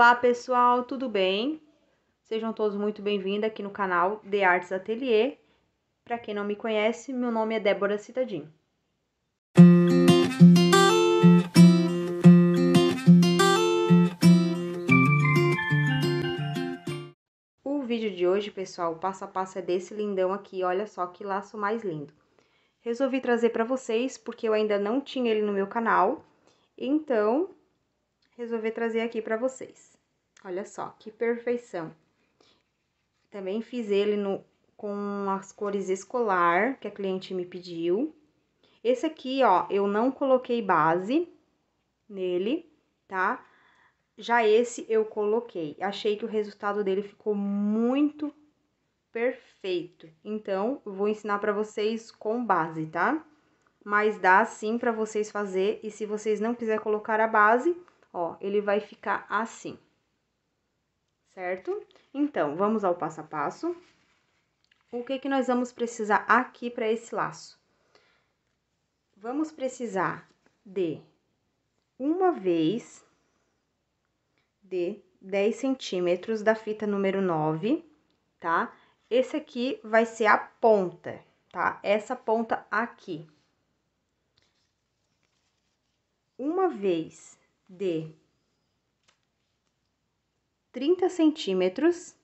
Olá pessoal, tudo bem? Sejam todos muito bem-vindos aqui no canal The Arts Atelier. Para quem não me conhece, meu nome é Débora Citadinho. O vídeo de hoje, pessoal, o passo a passo é desse lindão aqui, olha só que laço mais lindo. Resolvi trazer para vocês porque eu ainda não tinha ele no meu canal, então resolvi trazer aqui para vocês. Olha só, que perfeição. Também fiz ele no, com as cores escolar, que a cliente me pediu. Esse aqui, ó, eu não coloquei base nele, tá? Já esse eu coloquei. Achei que o resultado dele ficou muito perfeito. Então, vou ensinar para vocês com base, tá? Mas dá sim para vocês fazer e se vocês não quiser colocar a base, ó, ele vai ficar assim certo? Então, vamos ao passo a passo. O que que nós vamos precisar aqui para esse laço? Vamos precisar de uma vez de 10 centímetros da fita número 9, tá? Esse aqui vai ser a ponta, tá? Essa ponta aqui. Uma vez de 30 centímetros,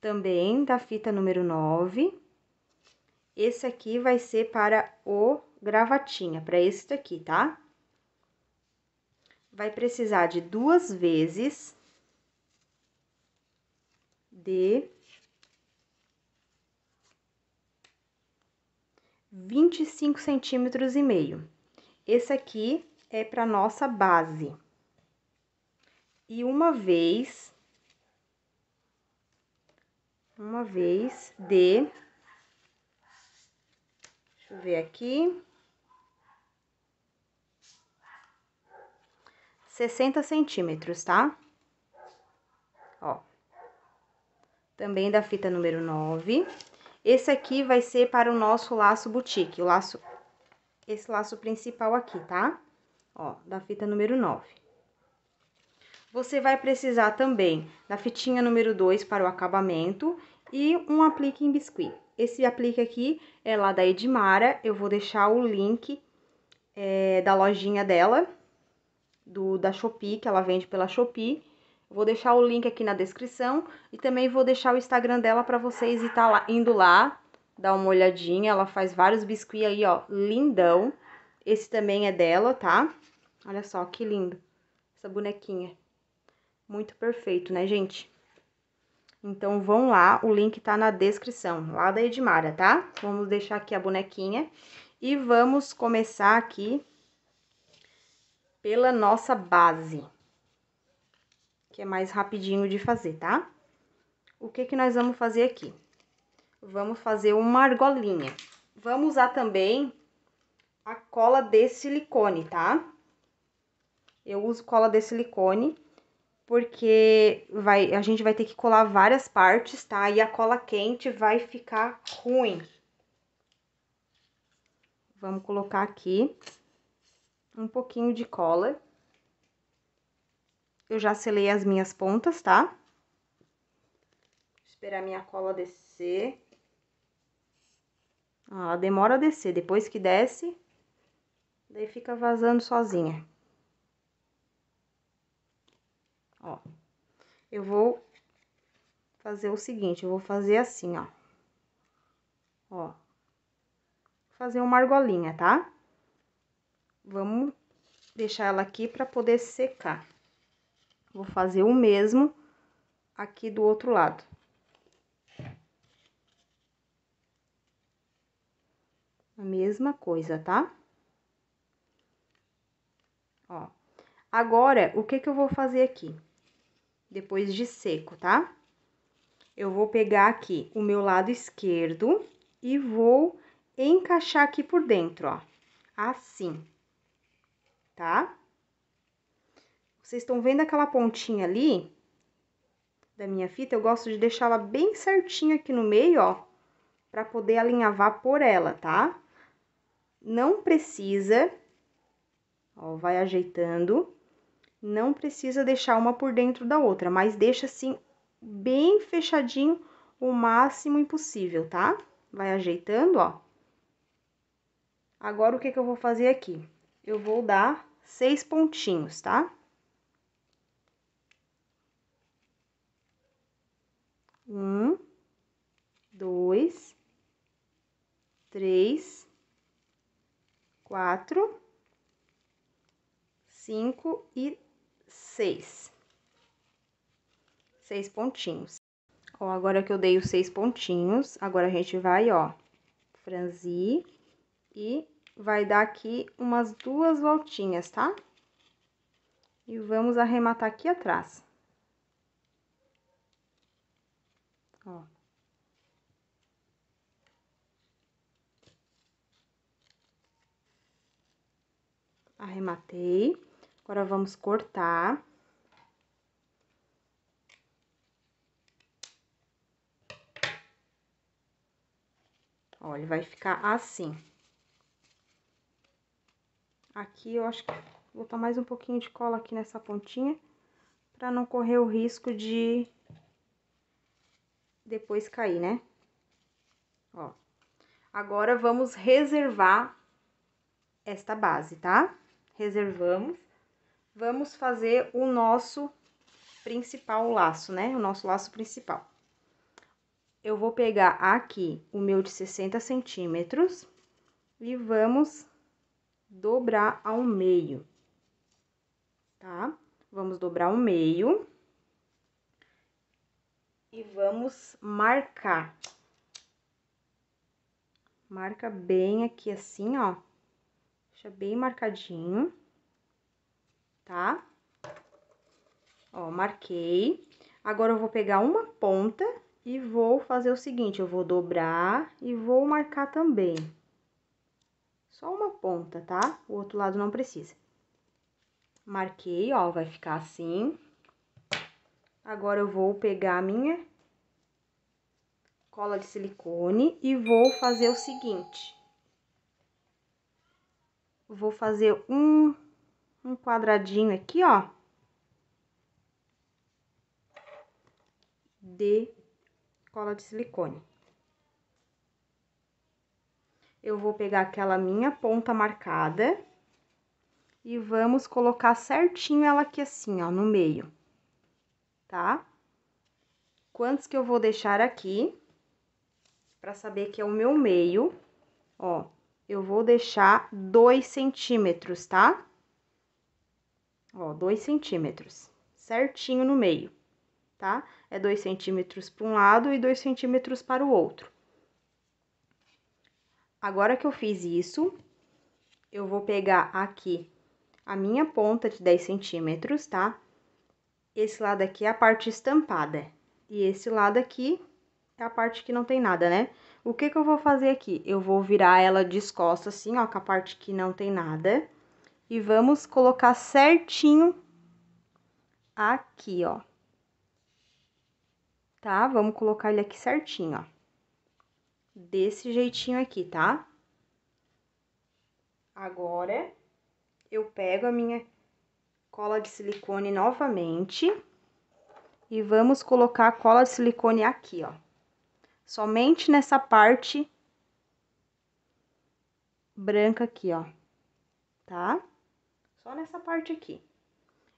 também da fita número 9. Esse aqui vai ser para o gravatinha, para esse daqui, tá? Vai precisar de duas vezes de 25 centímetros e meio. Esse aqui é para nossa base. E uma vez, uma vez de, deixa eu ver aqui, 60 centímetros, tá? Ó. Também da fita número 9. Esse aqui vai ser para o nosso laço boutique, o laço, esse laço principal aqui, tá? Ó, da fita número 9. Você vai precisar também da fitinha número 2 para o acabamento e um aplique em biscuit. Esse aplique aqui é lá da Edmara, eu vou deixar o link é, da lojinha dela, do da Shopee, que ela vende pela Shopee. Vou deixar o link aqui na descrição e também vou deixar o Instagram dela para vocês estar tá lá, indo lá, dar uma olhadinha. Ela faz vários biscuits aí, ó, lindão. Esse também é dela, tá? Olha só, que lindo essa bonequinha muito perfeito, né, gente? Então, vão lá, o link tá na descrição, lá da Edmara, tá? Vamos deixar aqui a bonequinha e vamos começar aqui pela nossa base, que é mais rapidinho de fazer, tá? O que que nós vamos fazer aqui? Vamos fazer uma argolinha. Vamos usar também a cola de silicone, tá? Eu uso cola de silicone porque vai, a gente vai ter que colar várias partes, tá? E a cola quente vai ficar ruim. Vamos colocar aqui um pouquinho de cola. Eu já selei as minhas pontas, tá? Vou esperar a minha cola descer. Ela demora a descer, depois que desce, daí fica vazando sozinha. Ó, eu vou fazer o seguinte, eu vou fazer assim, ó. Ó. Fazer uma argolinha, tá? Vamos deixar ela aqui para poder secar. Vou fazer o mesmo aqui do outro lado. A mesma coisa, tá? Ó. Agora, o que que eu vou fazer aqui? depois de seco, tá? Eu vou pegar aqui o meu lado esquerdo e vou encaixar aqui por dentro, ó, assim, tá? Vocês estão vendo aquela pontinha ali da minha fita? Eu gosto de deixá-la bem certinha aqui no meio, ó, pra poder alinhavar por ela, tá? Não precisa, ó, vai ajeitando não precisa deixar uma por dentro da outra, mas deixa assim bem fechadinho o máximo possível, tá? Vai ajeitando, ó. Agora, o que que eu vou fazer aqui? Eu vou dar seis pontinhos, tá? Um, dois, três, quatro, cinco e seis. Seis pontinhos. Ó, agora que eu dei os seis pontinhos, agora a gente vai, ó, franzir e vai dar aqui umas duas voltinhas, tá? E vamos arrematar aqui atrás. Ó. Arrematei. Agora, vamos cortar. Olha, vai ficar assim. Aqui, eu acho que vou botar mais um pouquinho de cola aqui nessa pontinha, pra não correr o risco de depois cair, né? Ó. Agora, vamos reservar esta base, tá? Reservamos vamos fazer o nosso principal laço, né? O nosso laço principal. Eu vou pegar aqui o meu de 60 centímetros e vamos dobrar ao meio, tá? Vamos dobrar ao meio e vamos marcar. Marca bem aqui assim, ó. Deixa bem marcadinho tá? Ó, marquei. Agora, eu vou pegar uma ponta e vou fazer o seguinte, eu vou dobrar e vou marcar também. Só uma ponta, tá? O outro lado não precisa. Marquei, ó, vai ficar assim. Agora, eu vou pegar a minha cola de silicone e vou fazer o seguinte. Vou fazer um um quadradinho aqui, ó. De cola de silicone. Eu vou pegar aquela minha ponta marcada e vamos colocar certinho ela aqui assim, ó, no meio, tá? Quantos que eu vou deixar aqui, pra saber que é o meu meio, ó, eu vou deixar dois centímetros, tá? ó, 2 centímetros, certinho no meio, tá? É 2 centímetros para um lado e 2 centímetros para o outro. Agora que eu fiz isso, eu vou pegar aqui a minha ponta de 10 centímetros, tá? Esse lado aqui é a parte estampada, e esse lado aqui é a parte que não tem nada, né? O que que eu vou fazer aqui? Eu vou virar ela descosta assim, ó, com a parte que não tem nada e vamos colocar certinho aqui, ó. Tá? Vamos colocar ele aqui certinho, ó. Desse jeitinho aqui, tá? Agora, eu pego a minha cola de silicone novamente e vamos colocar a cola de silicone aqui, ó. Somente nessa parte branca aqui, ó, tá? Só nessa parte aqui.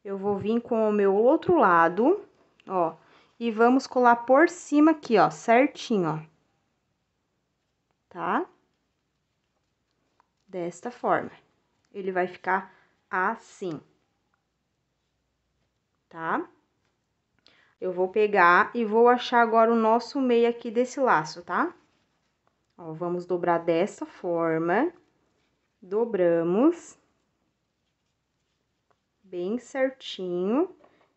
Eu vou vir com o meu outro lado, ó, e vamos colar por cima aqui, ó, certinho, ó. Tá? Desta forma. Ele vai ficar assim. Tá? Eu vou pegar e vou achar agora o nosso meio aqui desse laço, tá? Ó, vamos dobrar dessa forma. Dobramos bem certinho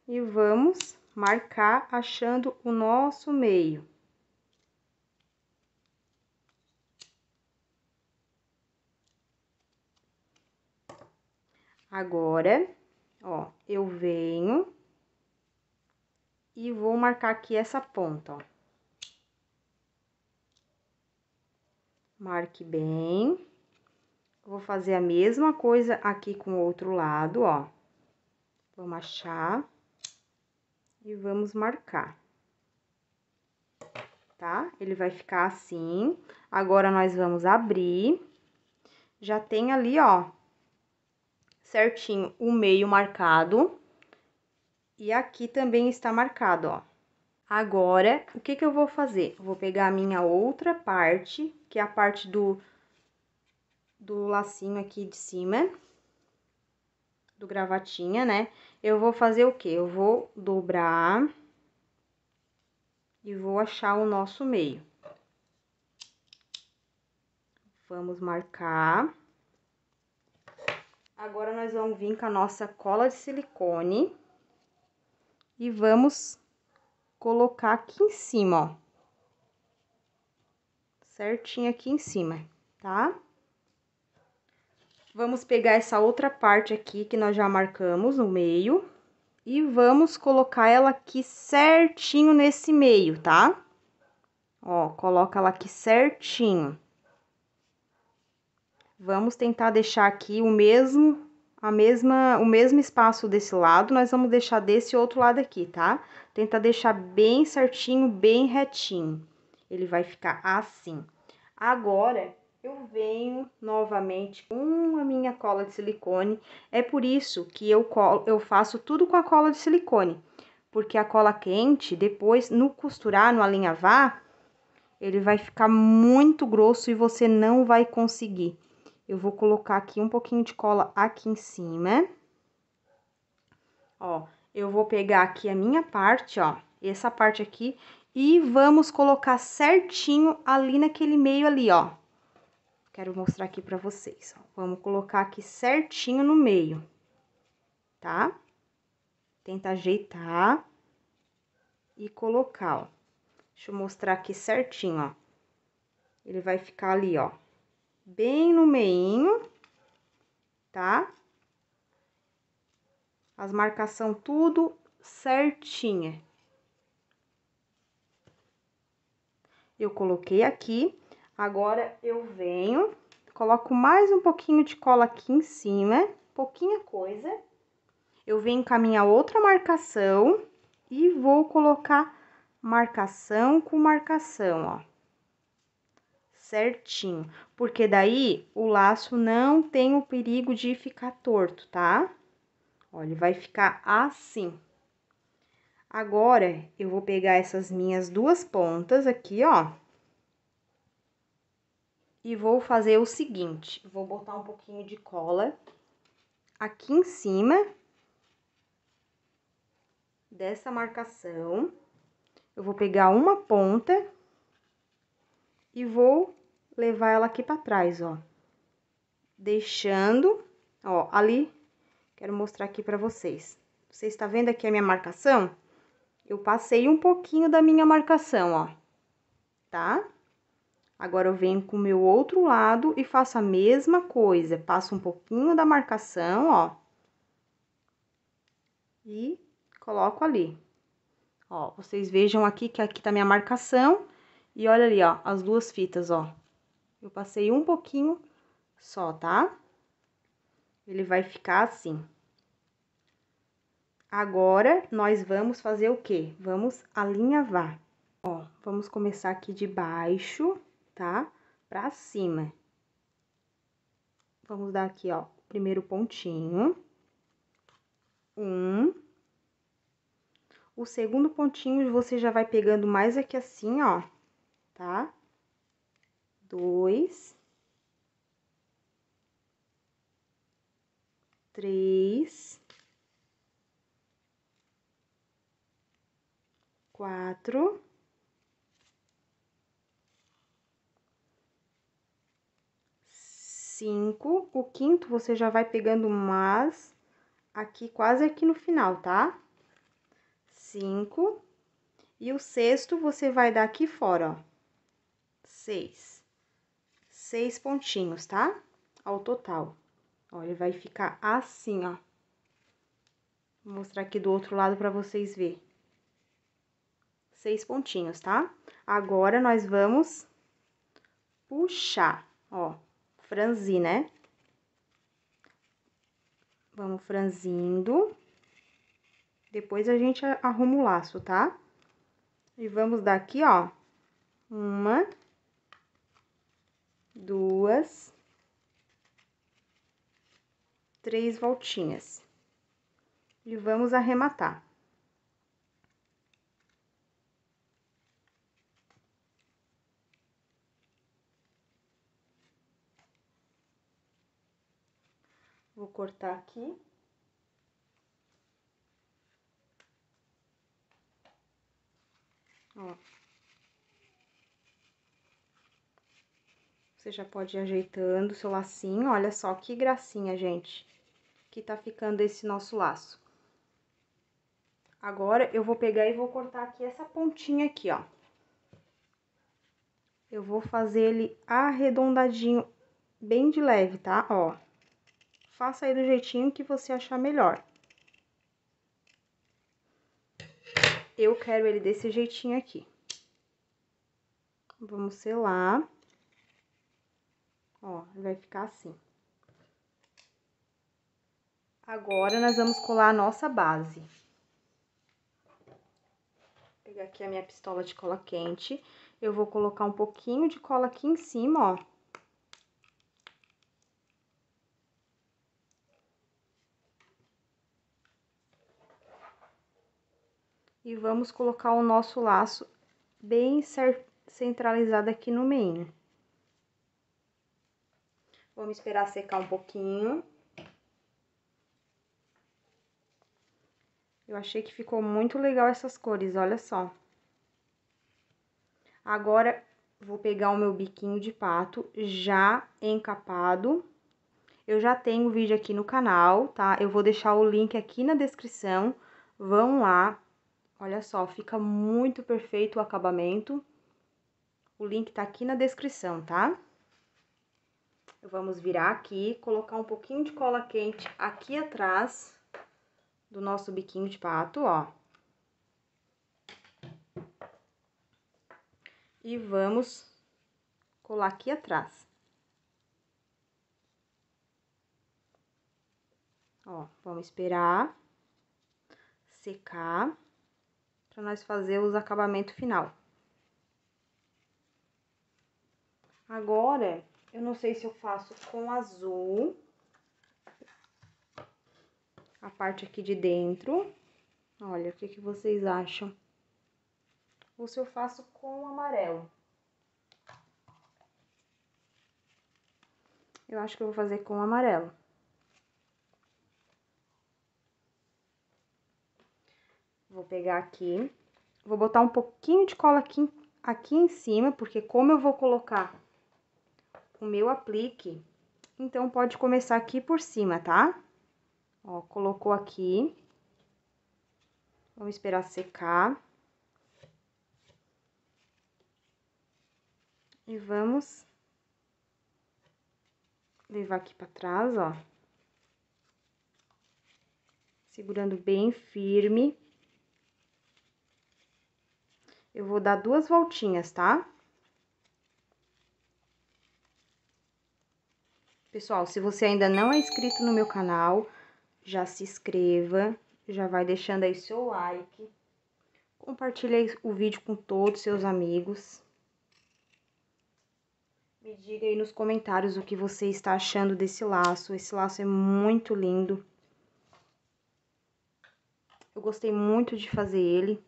e vamos marcar achando o nosso meio. Agora, ó, eu venho e vou marcar aqui essa ponta, ó. Marque bem. Vou fazer a mesma coisa aqui com o outro lado, ó. Vamos achar e vamos marcar, tá? Ele vai ficar assim. Agora, nós vamos abrir. Já tem ali, ó, certinho o meio marcado. E aqui também está marcado, ó. Agora, o que que eu vou fazer? Eu vou pegar a minha outra parte, que é a parte do, do lacinho aqui de cima, do gravatinha, né? Eu vou fazer o que? Eu vou dobrar e vou achar o nosso meio. Vamos marcar. Agora, nós vamos vir com a nossa cola de silicone e vamos colocar aqui em cima, ó. Certinho aqui em cima, tá? Vamos pegar essa outra parte aqui que nós já marcamos no meio. E vamos colocar ela aqui certinho nesse meio, tá? Ó, coloca ela aqui certinho. Vamos tentar deixar aqui o mesmo, a mesma, o mesmo espaço desse lado, nós vamos deixar desse outro lado aqui, tá? Tenta deixar bem certinho, bem retinho. Ele vai ficar assim. Agora, eu venho novamente com a minha cola de silicone. É por isso que eu, colo, eu faço tudo com a cola de silicone, porque a cola quente, depois no costurar, no alinhavar, ele vai ficar muito grosso e você não vai conseguir. Eu vou colocar aqui um pouquinho de cola aqui em cima. Ó, eu vou pegar aqui a minha parte, ó, essa parte aqui, e vamos colocar certinho ali naquele meio ali, ó. Quero mostrar aqui pra vocês. Vamos colocar aqui certinho no meio, tá? Tenta ajeitar e colocar, ó. Deixa eu mostrar aqui certinho, ó. Ele vai ficar ali, ó, bem no meinho, tá? As marcação tudo certinha. Eu coloquei aqui Agora eu venho, coloco mais um pouquinho de cola aqui em cima, pouquinha coisa. Eu venho com a minha outra marcação e vou colocar marcação com marcação, ó. Certinho, porque daí o laço não tem o perigo de ficar torto, tá? Olha, ele vai ficar assim. Agora, eu vou pegar essas minhas duas pontas aqui, ó e vou fazer o seguinte, vou botar um pouquinho de cola aqui em cima dessa marcação. Eu vou pegar uma ponta e vou levar ela aqui para trás, ó. Deixando, ó, ali, quero mostrar aqui para vocês. Você está vendo aqui a minha marcação? Eu passei um pouquinho da minha marcação, ó, tá? Agora eu venho com o meu outro lado e faço a mesma coisa. Passo um pouquinho da marcação, ó. E coloco ali. Ó, vocês vejam aqui que aqui tá minha marcação. E olha ali, ó, as duas fitas, ó. Eu passei um pouquinho só, tá? Ele vai ficar assim. Agora, nós vamos fazer o quê? Vamos alinhavar. Ó, vamos começar aqui de baixo tá? Pra cima. Vamos dar aqui, ó, primeiro pontinho. Um. O segundo pontinho você já vai pegando mais aqui assim, ó, tá? Dois. Três. Quatro. cinco. O quinto você já vai pegando mais aqui, quase aqui no final, tá? Cinco. E o sexto você vai dar aqui fora, ó. Seis. Seis pontinhos, tá? Ao total. Ó, ele vai ficar assim, ó. Vou mostrar aqui do outro lado para vocês verem. Seis pontinhos, tá? Agora, nós vamos puxar, ó franzir, né? Vamos franzindo. Depois a gente arruma o laço, tá? E vamos dar aqui, ó, uma, duas, três voltinhas. E vamos arrematar. vou cortar aqui. Ó. Você já pode ir ajeitando o seu lacinho. Olha só que gracinha, gente, que tá ficando esse nosso laço. Agora, eu vou pegar e vou cortar aqui essa pontinha aqui, ó. Eu vou fazer ele arredondadinho, bem de leve, tá? Ó. Faça aí do jeitinho que você achar melhor. Eu quero ele desse jeitinho aqui. Vamos selar. Ó, vai ficar assim. Agora, nós vamos colar a nossa base. Vou pegar aqui a minha pistola de cola quente. Eu vou colocar um pouquinho de cola aqui em cima, ó. e vamos colocar o nosso laço bem centralizado aqui no meio Vamos esperar secar um pouquinho. Eu achei que ficou muito legal essas cores, olha só. Agora, vou pegar o meu biquinho de pato já encapado. Eu já tenho o vídeo aqui no canal, tá? Eu vou deixar o link aqui na descrição. Vão lá, Olha só, fica muito perfeito o acabamento. O link tá aqui na descrição, tá? Vamos virar aqui, colocar um pouquinho de cola quente aqui atrás do nosso biquinho de pato, ó. E vamos colar aqui atrás. Ó, vamos esperar secar para nós fazer o acabamento final. Agora, eu não sei se eu faço com azul a parte aqui de dentro. Olha, o que, que vocês acham? Ou se eu faço com amarelo. Eu acho que eu vou fazer com amarelo. pegar aqui, vou botar um pouquinho de cola aqui, aqui em cima, porque como eu vou colocar o meu aplique, então pode começar aqui por cima, tá? Ó, colocou aqui. Vamos esperar secar. E vamos levar aqui para trás, ó. Segurando bem firme. Eu vou dar duas voltinhas, tá? Pessoal, se você ainda não é inscrito no meu canal, já se inscreva, já vai deixando aí seu like. Compartilhe o vídeo com todos seus amigos. Me diga aí nos comentários o que você está achando desse laço. Esse laço é muito lindo. Eu gostei muito de fazer ele.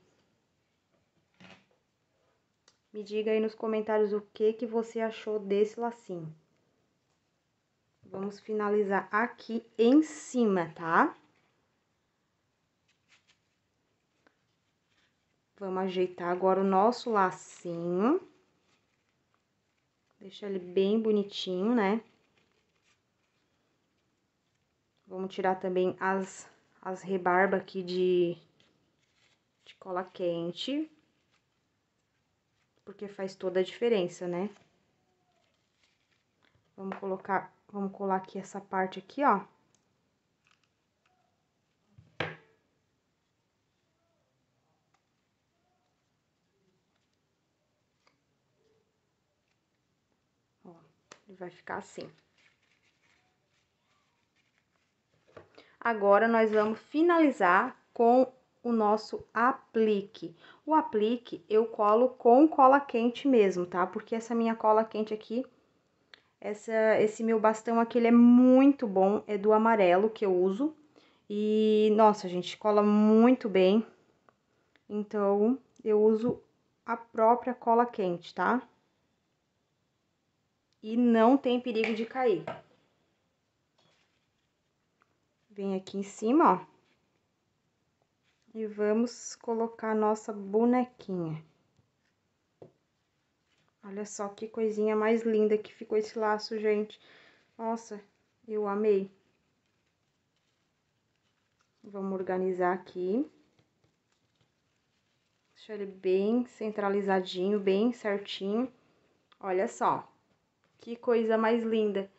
Me diga aí nos comentários o que, que você achou desse lacinho. Vamos finalizar aqui em cima, tá? Vamos ajeitar agora o nosso lacinho. Deixar ele bem bonitinho, né? Vamos tirar também as, as rebarbas aqui de, de cola quente porque faz toda a diferença, né? Vamos colocar, vamos colar aqui essa parte aqui, ó. Ó, ele vai ficar assim. Agora, nós vamos finalizar com o nosso aplique. O aplique eu colo com cola quente mesmo, tá? Porque essa minha cola quente aqui, essa, esse meu bastão aqui, ele é muito bom, é do amarelo que eu uso. E, nossa, gente, cola muito bem. Então, eu uso a própria cola quente, tá? E não tem perigo de cair. Vem aqui em cima, ó e vamos colocar nossa bonequinha. Olha só que coisinha mais linda que ficou esse laço, gente. Nossa, eu amei. Vamos organizar aqui. Deixa ele bem centralizadinho, bem certinho. Olha só, que coisa mais linda.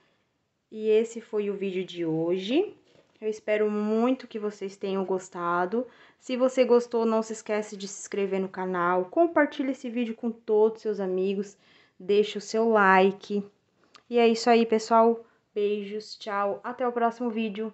E esse foi o vídeo de hoje. Eu espero muito que vocês tenham gostado. Se você gostou, não se esquece de se inscrever no canal, compartilhe esse vídeo com todos seus amigos, deixa o seu like. E é isso aí, pessoal. Beijos, tchau, até o próximo vídeo.